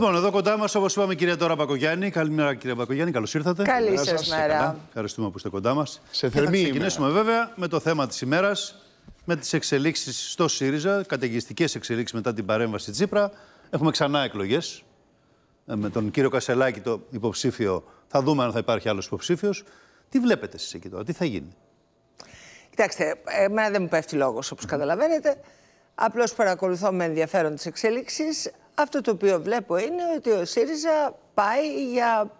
Λοιπόν, εδώ κοντά μας, όπως είπαμε, κυρία Τώρα Πακογιάννη. Καλημέρα, κυρία Πακογιάννη, καλώς ήρθατε. Καλή σα μέρα. Ευχαριστούμε που είστε κοντά μας. Σε θερμή. Θα ξεκινήσουμε ημέρα. βέβαια με το θέμα της ημέρας, με τις εξελίξεις στο ΣΥΡΙΖΑ, καταιγιστικές εξελίξεις μετά την παρέμβαση Τσίπρα. Έχουμε ξανά εκλογές. Ε, με τον κύριο Κασελάκη, το υποψήφιο, θα δούμε αν θα υπάρχει άλλος υποψήφιος. Τι βλέπετε εσείς εκεί τώρα, τι θα γίνει. Κοιτάξτε, εμένα δεν μου πέφτει λόγος, όπως καταλαβαίνετε. Απλώς παρακολουθώ με ενδιαφέρον τις εξελίξεις. Αυτό το οποίο βλέπω είναι ότι ο ΣΥΡΙΖΑ πάει για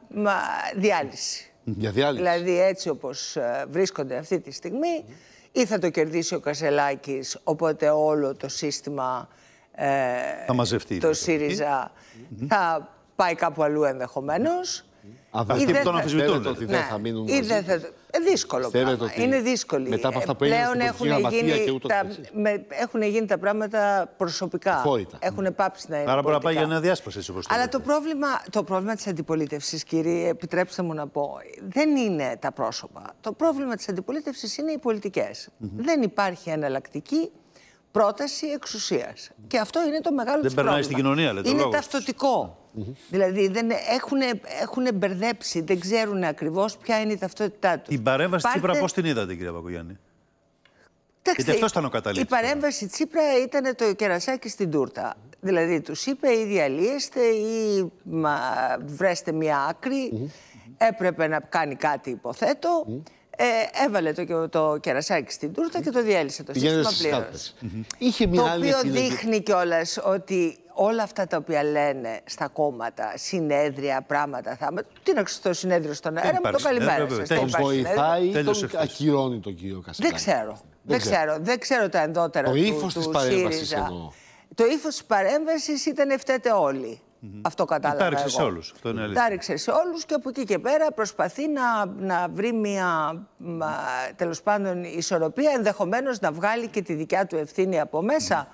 διάλυση. Για διάλυση. Δηλαδή έτσι όπως ε, βρίσκονται αυτή τη στιγμή ή θα το κερδίσει ο Κασελάκης, οπότε όλο το σύστημα ε, το ΣΥΡΙΖΑ θα πάει κάπου αλλού ενδεχομένως. Mm που τον ναι, δηλαδή, Ότι δεν ναι. θα μείνουν μαζί. Ε, δύσκολο πράγμα. Είναι δύσκολη. Μετά από ε, αυτά που Πλέον έχουν γίνει, τα, με, έχουν γίνει τα πράγματα προσωπικά. Φόητα. Έχουν πάψει να είναι. Άρα μπορεί να πάει για ένα διάσπαση, όπω Αλλά το πρόβλημα, το πρόβλημα της αντιπολίτευσης, κύριε, επιτρέψτε μου να πω, δεν είναι τα πρόσωπα. Το πρόβλημα της αντιπολίτευσης είναι οι πολιτικές. Δεν υπάρχει εναλλακτική πρόταση εξουσίας. Και αυτό είναι το μεγάλο πρόβλημα. Δεν περνάει στην κοινωνία, λέτε. Είναι ταυτοτικό. Δηλαδή δεν έχουν, έχουν μπερδέψει, δεν ξέρουν ακριβώς ποια είναι η ταυτότητά τους. Η παρέμβαση Πάρτε... Τσίπρα, πώς την είδατε, κύριε Παπαγιάννη. Γιατί αυτός ήταν ο καταλήτη. Η παρέμβαση Τσίπρα ήταν το κερασάκι στην τούρτα. Δηλαδή τους είπε ή διαλύεστε ή μα, βρέστε μια άκρη. Mm -hmm. Έπρεπε να κάνει κάτι, υποθέτω. Ε, έβαλε το, το κερασάκι στην τούρτα και το διέλυσε το σύστημα πλήρω. το οποίο δείχνει κιόλας ότι όλα αυτά τα οποία λένε στα κόμματα, συνέδρια, πράγματα, θάματα. Τι να στο συνέδριο στον αέρα, μου το καλημέρα σας. Τον βοηθάει ή τον ακυρώνει τον κύριο Κασελάκη. Δεν ξέρω. Δεν ξέρω. Δεν ξέρω τα ενδότερα το του, ύφος της παρέμβασης Το ύφος της παρέμβασης ήταν ήταν όλοι. Αυτό κατάλαβα. Τάριξε σε όλους. Τάριξε σε όλους και από εκεί και πέρα προσπαθεί να, να βρει μια τέλος πάντων ισορροπία, ενδεχομένως να βγάλει και τη δικιά του ευθύνη από μέσα.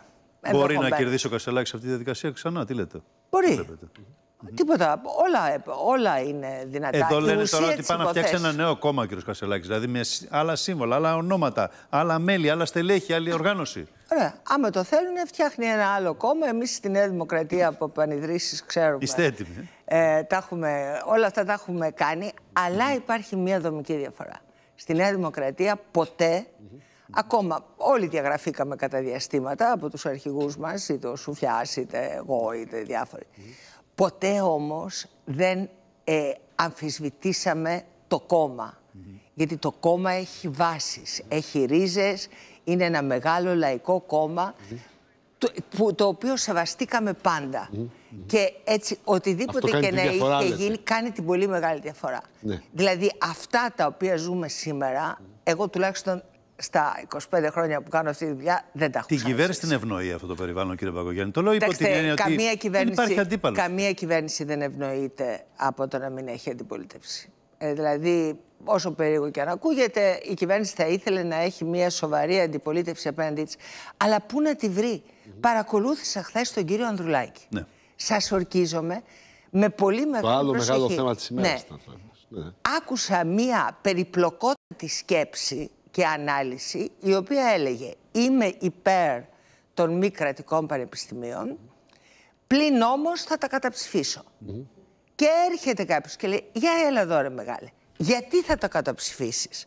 Μπορεί να κερδίσει ο Κασελάκη αυτή τη διαδικασία ξανά, τι λέτε. Μπορεί. Mm-hmm. Τίποτα. Όλα, όλα είναι δυνατά. Εδώ λένε τώρα ότι πάνε να φτιάξει ένα νέο κόμμα κύριος κ. Κασελάκη. Δηλαδή με άλλα σύμβολα, άλλα ονόματα, άλλα μέλη, άλλα στελέχη, άλλη οργάνωση. Ωραία. Άμα το θέλουν, φτιάχνει ένα άλλο κόμμα. Εμείς στη Νέα Δημοκρατία από επανειδρήσει ξέρουμε. Είστε έτοιμοι. Ε, ε τα όλα αυτά τα έχουμε κάνει. Αλλά υπάρχει μία δομική διαφορά. Στη Νέα Δημοκρατία ποτέ Ακόμα, όλοι διαγραφήκαμε κατά διαστήματα από τους αρχηγούς μας, είτε ο Σουφιάς, είτε εγώ, είτε διάφοροι. Ποτέ όμως δεν ε, αμφισβητήσαμε το κόμμα. Γιατί το κόμμα έχει βάσεις, έχει ρίζες, είναι ένα μεγάλο λαϊκό κόμμα το, που, το οποίο σεβαστήκαμε πάντα. Και έτσι οτιδήποτε και να είχε γίνει κάνει την πολύ μεγάλη διαφορά. Ναι. Δηλαδή αυτά τα οποία ζούμε σήμερα, εγώ τουλάχιστον στα 25 χρόνια που κάνω αυτή τη δουλειά δεν τα έχω Την κυβέρνηση την ευνοεί αυτό το περιβάλλον, κύριε Παγκογιάννη. Το λέω υπό την έννοια καμία ότι κυβέρνηση, δεν υπάρχει αντίπαλος. Καμία κυβέρνηση δεν ευνοείται από το να μην έχει αντιπολίτευση. Ε, δηλαδή, όσο περίεργο και αν ακούγεται, η κυβέρνηση θα ήθελε να έχει μια σοβαρή αντιπολίτευση απέναντί της. Αλλά πού να τη βρει. Mm -hmm. Παρακολούθησα χθες τον κύριο Ανδρουλάκη. Ναι. Σας ορκίζομαι με πολύ μεγάλο. άλλο μεγάλο θέμα της ημέρας ναι. Ναι. Άκουσα μια περιπλοκότατη σκέψη και ανάλυση η οποία έλεγε είμαι υπέρ των μη κρατικών πανεπιστημίων, πλην όμως θα τα καταψηφίσω. Και έρχεται κάποιος και λέει, για έλα εδώ ρε μεγάλε, γιατί θα τα καταψηφίσεις.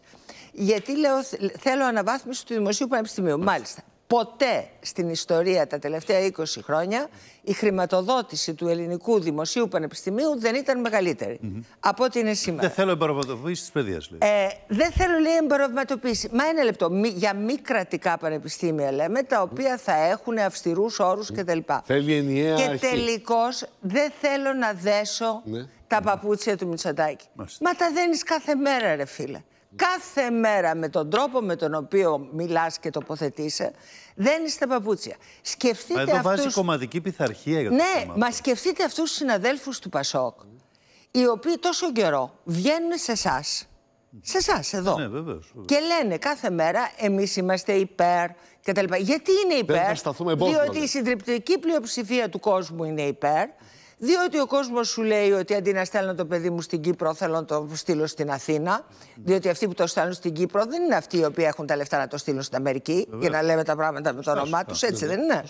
Γιατί λέω, θέλω αναβάθμιση του Δημοσίου Πανεπιστημίου. Μάλιστα. Ποτέ στην ιστορία τα τελευταία 20 χρόνια η χρηματοδότηση του ελληνικού δημοσίου πανεπιστημίου δεν ήταν μεγαλύτερη από ό,τι είναι σήμερα. Δεν θέλω εμπορευματοποίηση της παιδείας, λέει. Ε, δεν θέλω, λέει, εμπορευματοποίηση. Μα ένα λεπτό. για μη κρατικά πανεπιστήμια, λέμε, τα οποία θα έχουν αυστηρούς όρους κτλ. Θέλει ενιαία. Και τελικώς δεν θέλω να δέσω ναι. τα παπούτσια του Μητσοτάκη. Μα τα δένεις κάθε μέρα, ρε φίλε κάθε μέρα με τον τρόπο με τον οποίο μιλάς και τοποθετείσαι, δεν είστε παπούτσια. Σκεφτείτε μα εδώ αυτούς... βάζει κομματική πειθαρχία για το Ναι, μα σκεφτείτε αυτούς τους συναδέλφους του Πασόκ, οι οποίοι τόσο καιρό βγαίνουν σε εσάς. Σε εσάς, εδώ. Ναι, βέβαια. Και λένε κάθε μέρα εμείς είμαστε υπέρ κτλ. Γιατί είναι υπέρ, Διότι η δηλαδή. συντριπτική πλειοψηφία του κόσμου είναι υπέρ. Διότι ο κόσμος σου λέει ότι αντί να στέλνω το παιδί μου στην Κύπρο, θέλω να το στείλω στην Αθήνα. Διότι αυτοί που το στέλνουν στην Κύπρο δεν είναι αυτοί οι οποίοι έχουν τα λεφτά να το στείλουν στην Αμερική Βεβαίως. και να λέμε τα πράγματα με το όνομά τους. Έτσι δεν είναι.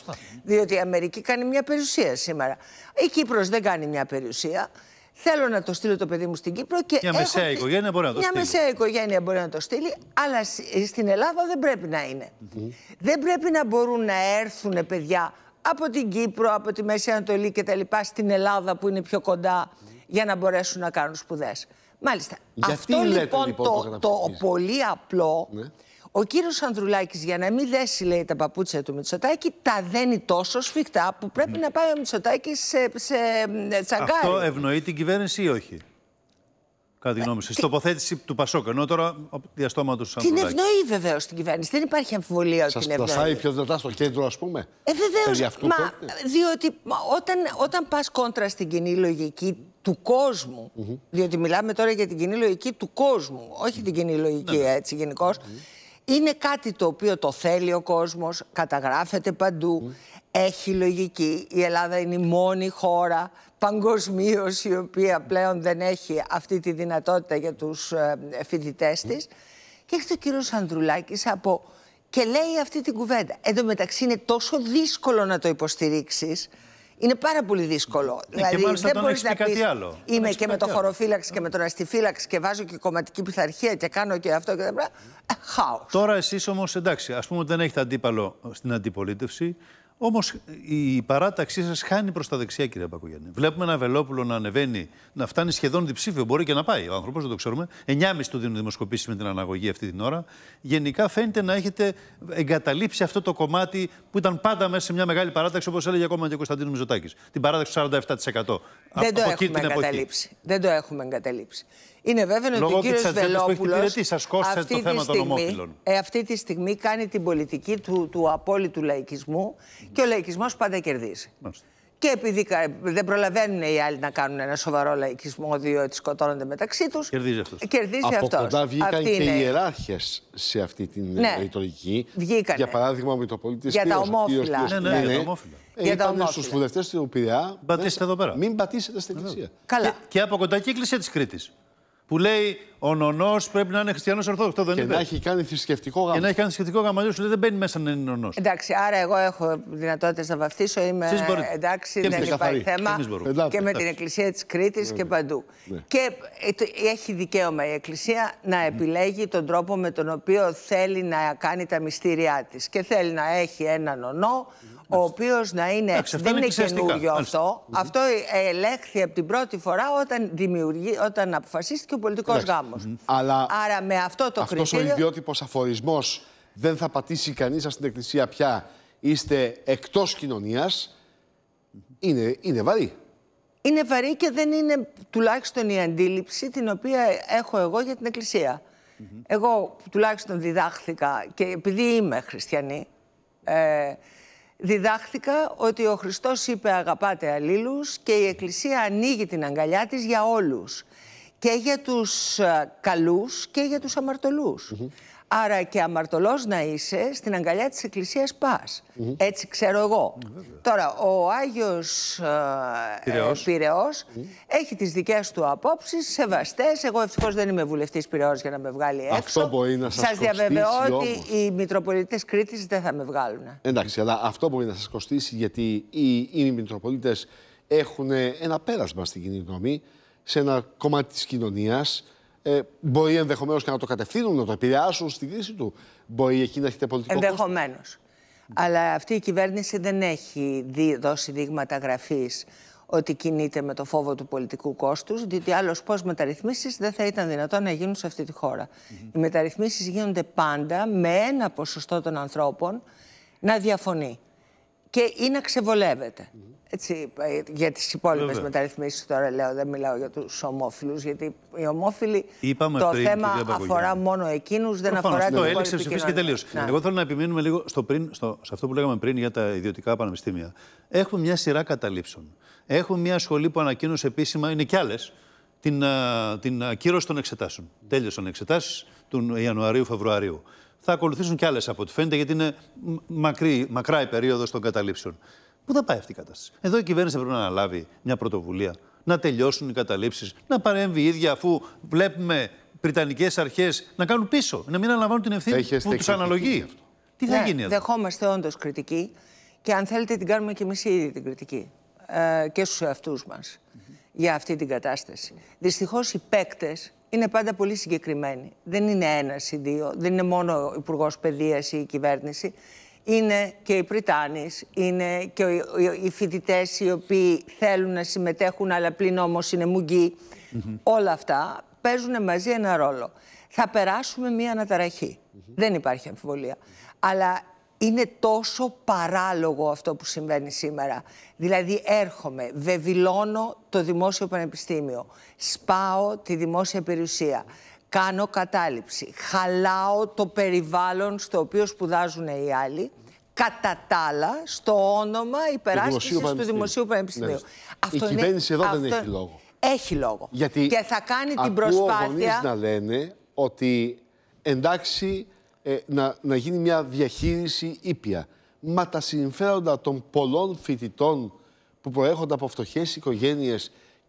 Διότι η Αμερική κάνει μια περιουσία σήμερα. Η Κύπρος δεν κάνει μια περιουσία. Θέλω να το στείλω το παιδί μου στην Κύπρο και. Μια έχω... οικογένεια μπορεί να το στείλει. Μια μεσαία οικογένεια μπορεί να το στείλει, αλλά στην Ελλάδα δεν πρέπει να είναι. Δεν πρέπει να μπορούν να έρθουν παιδιά από την Κύπρο, από τη Μέση Ανατολή και τα λοιπά στην Ελλάδα που είναι πιο κοντά για να μπορέσουν να κάνουν σπουδές. Μάλιστα. Αυτό λοιπόν, λοιπόν, το, το πολύ απλό, ναι. ο κύριος Ανδρουλάκης για να μην δέσει λέει τα παπούτσια του Μητσοτάκη, τα δένει τόσο σφιχτά που πρέπει ναι. να πάει ο Μητσοτάκης σε, σε τσαγκάρι. Αυτό ευνοεί την κυβέρνηση ή όχι. Κατά τη τοποθέτηση του Πασόκ. Ενώ τώρα διαστόματο του Την ευνοεί βεβαίως την κυβέρνηση. Δεν υπάρχει αμφιβολία ότι την ευνοεί. Σα πλασάει πιο δυνατά στο κέντρο, ας πούμε. Ε, βεβαίως. Μα διότι όταν, όταν πας κόντρα στην κοινή λογική του κοσμου διότι μιλάμε τώρα για την κοινή λογική του κόσμου, όχι την κοινή λογική ναι, ναι. έτσι γενικώς. Είναι κάτι το οποίο το θέλει ο κόσμος, καταγράφεται παντού, έχει λογική. Η Ελλάδα είναι η μόνη χώρα παγκοσμίως η οποία πλέον δεν έχει αυτή τη δυνατότητα για τους ε, φοιτητές mm. της. Και έχει το κύριος Ανδρουλάκης από... και λέει αυτή την κουβέντα. Εν τω μεταξύ είναι τόσο δύσκολο να το υποστηρίξεις είναι πάρα πολύ δύσκολο. Ε, δηλαδή, δεν μπορείς να πει κάτι άλλο. Είμαι και, με το χωροφύλαξη και με τον αστιφύλαξη και βάζω και κομματική πειθαρχία και κάνω και αυτό και τα πράγματα. Ε, Χάος. Τώρα εσείς όμως εντάξει, ας πούμε ότι δεν έχετε αντίπαλο στην αντιπολίτευση. Όμως η παράταξή σας χάνει προς τα δεξιά, κύριε Πακογιάννη. Βλέπουμε ένα Βελόπουλο να ανεβαίνει, να φτάνει σχεδόν διψήφιο. Μπορεί και να πάει ο άνθρωπος, δεν το ξέρουμε. 9,5 του δίνουν δημοσκοπήσεις με την αναγωγή αυτή την ώρα. Γενικά φαίνεται να έχετε εγκαταλείψει αυτό το κομμάτι που ήταν πάντα μέσα σε μια μεγάλη παράταξη, όπως έλεγε ακόμα και ο Κωνσταντίνος Μιζωτάκη. Την παράταξη του 47%. Δεν το, έχουμε εγκαταλείψει. δεν το έχουμε εγκαταλείψει. Είναι βέβαιο ότι ο κύριο Βελόπουλο. Αυτή, το θέμα ε, αυτή τη στιγμή κάνει την πολιτική του, του απόλυτου λαϊκισμού και ο λαϊκισμός πάντα κερδίζει. Και επειδή δεν προλαβαίνουν οι άλλοι να κάνουν ένα σοβαρό λαϊκισμό, διότι σκοτώνονται μεταξύ τους. Κερδίζει αυτός. Κερδίζει Από κοντά βγήκαν και είναι... οι ιεράρχες σε αυτή την ναι. ρητορική. Βγήκαν. Για παράδειγμα, ο Μητροπολίτης. Για τα ομόφυλα. Ναι ναι, ναι, ναι, ναι, για τα ομόφυλα. Ε, Στου του Πειραιά. εδώ Μην πατήσετε στην εκκλησία. Και, από κοντά και η εκκλησία της Κρήτης που λέει ο νονός πρέπει να είναι χριστιανός Ορθόδοξος. δεν και Να έχει κάνει θρησκευτικό γαμό. Και να έχει κάνει θρησκευτικό γαμό. δεν μπαίνει μέσα να είναι νονός. Εντάξει, άρα εγώ έχω δυνατότητες να βαφτίσω. Είμαι εντάξει, δεν υπάρχει θέμα. Και, με την Εκκλησία της Κρήτης και ναι, παντού. Ναι. Ναι. Και ε, έχει δικαίωμα η Εκκλησία να επιλέγει τον τρόπο με τον οποίο θέλει να κάνει τα μυστήριά της. Και θέλει να έχει ένα νονό ο οποίος να είναι. δεν είναι καινούριο αυτό. Αυτό ε, ελέγχθη από την πρώτη φορά όταν, δημιουργεί, όταν αποφασίστηκε ο πολιτικός γάμο. Αλλά Άρα με αυτό το αυτός κριτήριο. Αυτό ο ιδιότυπος αφορισμός δεν θα πατήσει κανείς στην εκκλησία πια. Είστε εκτός κοινωνίας. Είναι, είναι βαρύ. Είναι βαρύ και δεν είναι τουλάχιστον η αντίληψη την οποία έχω εγώ για την Εκκλησία. Εγώ τουλάχιστον διδάχθηκα και επειδή είμαι χριστιανή, ε, διδάχθηκα ότι ο Χριστός είπε αγαπάτε αλλήλους και η Εκκλησία ανοίγει την αγκαλιά της για όλους. Και για τους ε, καλούς και για τους αμαρτωλούς. Άρα και αμαρτωλός να είσαι, στην αγκαλιά της Εκκλησίας πας. Έτσι ξέρω εγώ. Τώρα, ο Άγιος ε, Πυραιός έχει τις δικές του απόψεις, σεβαστές. Εγώ ευτυχώς δεν είμαι βουλευτής Πυραιός για να με βγάλει έξω. Αυτό μπορεί να σας, σας διαβεβαιώ ότι οι Μητροπολίτες Κρήτης δεν θα με βγάλουν. Εντάξει, αλλά αυτό μπορεί να σας κοστίσει γιατί οι, οι Μητροπολίτες έχουν ένα πέρασμα στην κοινή γνώμη, σε ένα κομμάτι της κοινωνίας, ε, μπορεί ενδεχομένως και να το κατευθύνουν, να το επηρεάσουν στη κρίση του. Μπορεί εκεί να έχετε πολιτικό Ενδεχομένως. Αλλά αυτή η κυβέρνηση δεν έχει δώσει δείγματα γραφής ότι κινείται με το φόβο του πολιτικού κόστους, διότι άλλος πώς μεταρρυθμίσεις δεν θα ήταν δυνατόν να γίνουν σε αυτή τη χωρα Οι μεταρρυθμίσεις γίνονται πάντα με ένα ποσοστό των ανθρώπων να διαφωνεί και ή να ξεβολεύεται. Έτσι, ε, για τις υπόλοιπες μεταρρυθμίσεις. τώρα λέω, δεν μιλάω για τους ομόφυλους, γιατί οι ομόφυλοι το θέμα αφορά μόνο εκείνους, δεν Προφανώς, αφορά ναι. το ναι. έλεξε ψηφίσει και τελείω. Εγώ θέλω να επιμείνουμε λίγο στο πριν, στο, σε αυτό που λέγαμε πριν για τα ιδιωτικά πανεπιστήμια. Έχουμε μια σειρά καταλήψεων. Έχουμε μια σχολή που ανακοίνωσε επίσημα, είναι κι άλλες, την, την ακύρωση των εξετάσεων. Τέλειωσαν οι εξετάσεις του Ιανουαρίου-Φεβρουαρίου θα ακολουθήσουν κι άλλες από ό,τι φαίνεται, γιατί είναι μακρύ, μακρά η περίοδος των καταλήψεων. Πού θα πάει αυτή η κατάσταση. Εδώ η κυβέρνηση πρέπει να αναλάβει μια πρωτοβουλία, να τελειώσουν οι καταλήψεις, να παρέμβει η ίδια αφού βλέπουμε πριτανικέ αρχές να κάνουν πίσω, να μην αναλαμβάνουν την ευθύνη που τους αναλογεί. Τι θα ναι, γίνει εδώ. Δεχόμαστε όντως κριτική και αν θέλετε την κάνουμε κι εμείς ήδη την κριτική. Ε, και στους εαυτούς μας για αυτή την κατάσταση. Δυστυχώς οι παίκτες είναι πάντα πολύ συγκεκριμένοι. Δεν είναι ένας ή δύο, δεν είναι μόνο ο Υπουργός Παιδείας ή η κυβέρνηση. Είναι και οι Πριτάνε, είναι και οι φοιτητές οι οποίοι θέλουν να συμμετέχουν, αλλά πλην όμως είναι μουγγοί. Όλα αυτά παίζουν μαζί ένα ρόλο. Θα περάσουμε μία αναταραχή. Δεν υπάρχει αμφιβολία. Αλλά είναι τόσο παράλογο αυτό που συμβαίνει σήμερα. Δηλαδή έρχομαι, βεβηλώνω το δημόσιο πανεπιστήμιο, σπάω τη δημόσια περιουσία, κάνω κατάληψη, χαλάω το περιβάλλον στο οποίο σπουδάζουν οι άλλοι, κατά άλλα, στο όνομα υπεράσπισης του Δημοσίου Πανεπιστημίου. Ναι. Αυτό η είναι... εδώ δεν έχει λόγο. Έχει λόγο. Γιατί και θα κάνει την προσπάθεια... να λένε ότι εντάξει ε, να, να γίνει μια διαχείριση ήπια. Μα τα συμφέροντα των πολλών φοιτητών που προέρχονται από φτωχές οικογένειες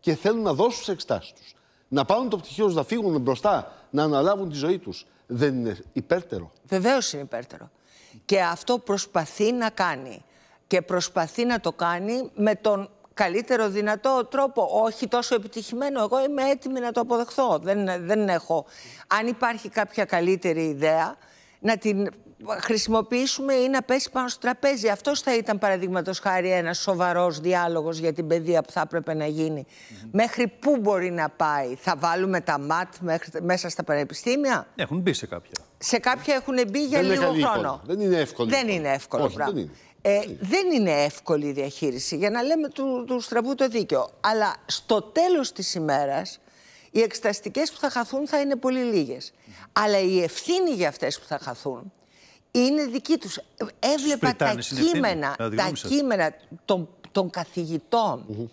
και θέλουν να δώσουν τις εξτάσεις τους, να πάρουν το πτυχίο να φύγουν μπροστά, να αναλάβουν τη ζωή τους, δεν είναι υπέρτερο. Βεβαίως είναι υπέρτερο. Και αυτό προσπαθεί να κάνει. Και προσπαθεί να το κάνει με τον καλύτερο δυνατό τρόπο, όχι τόσο επιτυχημένο. Εγώ είμαι έτοιμη να το αποδεχθώ. Δεν, δεν έχω. Αν υπάρχει κάποια καλύτερη ιδέα, να την χρησιμοποιήσουμε ή να πέσει πάνω στο τραπέζι. Αυτός θα ήταν παραδείγματος χάρη ένας σοβαρός διάλογος για την παιδεία που θα έπρεπε να γίνει. Mm Μέχρι πού μπορεί να πάει, θα βάλουμε τα ΜΑΤ μέχρι, μέσα στα πανεπιστήμια. Έχουν μπει σε κάποια. Σε κάποια έχουν μπει για δεν λίγο χρόνο. Δεν είναι εύκολο. Δεν είναι εύκολο. Όχι, δεν είναι. Ε, δεν είναι εύκολη η διαχείριση, για να λέμε του, του στραβού το δίκαιο. Αλλά στο τέλος της ημέρας. Οι εξεταστικέ που θα χαθούν θα είναι πολύ λίγες. Αλλά η ευθύνη για αυτές που θα χαθούν είναι δική τους. Έβλεπα τα κείμενα, τα κείμενα των, των καθηγητών,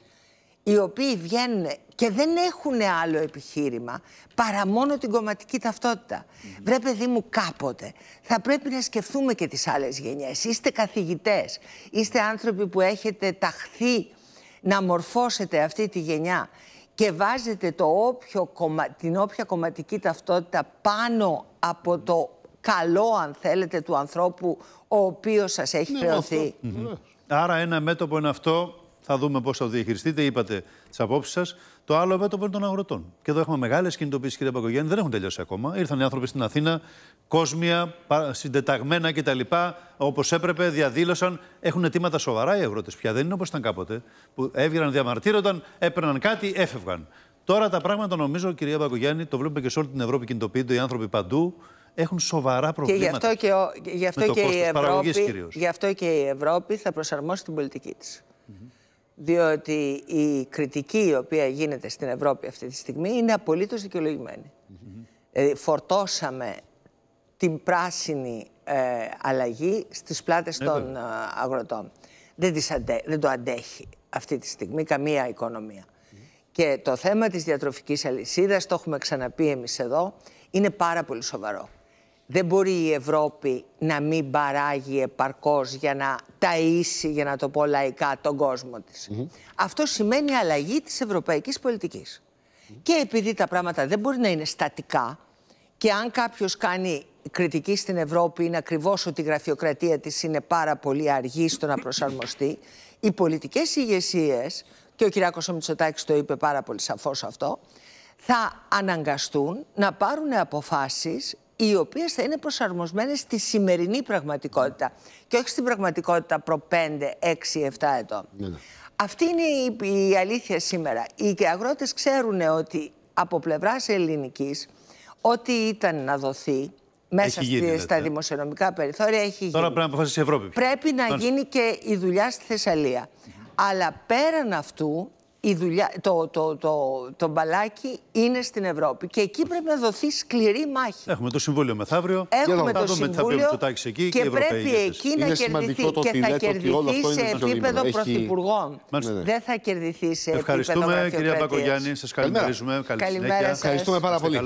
οι οποίοι βγαίνουν και δεν έχουν άλλο επιχείρημα παρά μόνο την κομματική ταυτότητα. Mm παιδί μου κάποτε θα πρέπει να σκεφτούμε και τις άλλες γενιές. Είστε καθηγητές, είστε άνθρωποι που έχετε ταχθεί να μορφώσετε αυτή τη γενιά και βάζετε το όποιο την όποια κομματική ταυτότητα πάνω από το καλό, αν θέλετε, του ανθρώπου ο οποίος σας έχει ναι, χρεωθεί. Ναι, Άρα ένα μέτωπο είναι αυτό, θα δούμε πώς θα το διαχειριστείτε, είπατε τις απόψεις σας. Το άλλο το είναι των αγροτών. Και εδώ έχουμε μεγάλες κινητοποιήσεις, κύριε Παγκογέννη, δεν έχουν τελειώσει ακόμα. Ήρθαν οι άνθρωποι στην Αθήνα, κόσμια, συντεταγμένα κτλ. Όπως έπρεπε, διαδήλωσαν. Έχουν αιτήματα σοβαρά οι αγρότες πια. Δεν είναι όπως ήταν κάποτε. Που έβγαιναν, διαμαρτύρονταν, έπαιρναν κάτι, έφευγαν. Τώρα τα πράγματα νομίζω, κυρία Παγκογιάννη, το βλέπουμε και σε όλη την Ευρώπη κινητοποιούνται οι άνθρωποι παντού. Έχουν σοβαρά προβλήματα. Και Γι' αυτό και η Ευρώπη θα προσαρμόσει την πολιτική της διότι η κριτική η οποία γίνεται στην Ευρώπη αυτή τη στιγμή είναι απολύτως δικαιολογημένη. ε, φορτώσαμε την πράσινη ε, αλλαγή στις πλάτες ναι, των ε, αγροτών. Δεν, δεν το αντέχει αυτή τη στιγμή καμία οικονομία. Και το θέμα της διατροφικής αλυσίδας, το έχουμε ξαναπεί εμείς εδώ, είναι πάρα πολύ σοβαρό δεν μπορεί η Ευρώπη να μην παράγει επαρκώς για να ταΐσει, για να το πω λαϊκά, τον κόσμο της. Αυτό σημαίνει αλλαγή της ευρωπαϊκής πολιτικής. Και επειδή τα πράγματα δεν μπορεί να είναι στατικά και αν κάποιος κάνει κριτική στην Ευρώπη είναι ακριβώς ότι η γραφειοκρατία της είναι πάρα πολύ αργή στο να προσαρμοστεί, οι πολιτικές ηγεσίες, και ο κ. Μητσοτάκης το είπε πάρα πολύ σαφώς αυτό, θα αναγκαστούν να πάρουν αποφάσεις οι οποίες θα είναι προσαρμοσμένες στη σημερινή πραγματικότητα και όχι στην πραγματικότητα προ 5, 6, 7 ετών. Ναι, ναι, Αυτή είναι η, αλήθεια σήμερα. Οι αγρότες ξέρουν ότι από πλευράς ελληνικής ό,τι ήταν να δοθεί μέσα γίνει, στη, στα δημοσιονομικά περιθώρια έχει Τώρα πρέπει να αποφασίσει η Ευρώπη. Πρέπει να γίνει και η δουλειά στη Θεσσαλία. Αλλά πέραν αυτού η το, το, το, το, μπαλάκι είναι στην Ευρώπη. Και εκεί πρέπει να δοθεί σκληρή μάχη. Έχουμε το συμβούλιο μεθαύριο. Έχουμε το συμβούλιο. εκεί και, πρέπει εκεί είναι να κερδιθεί. και θα κερδιθεί σε επίπεδο πρωθυπουργών. Δεν θα κερδιθεί σε επίπεδο Ευχαριστούμε κυρία Πακογιάννη, Σας καλημερίζουμε. Καλή συνέχεια. Ευχαριστούμε πάρα πολύ.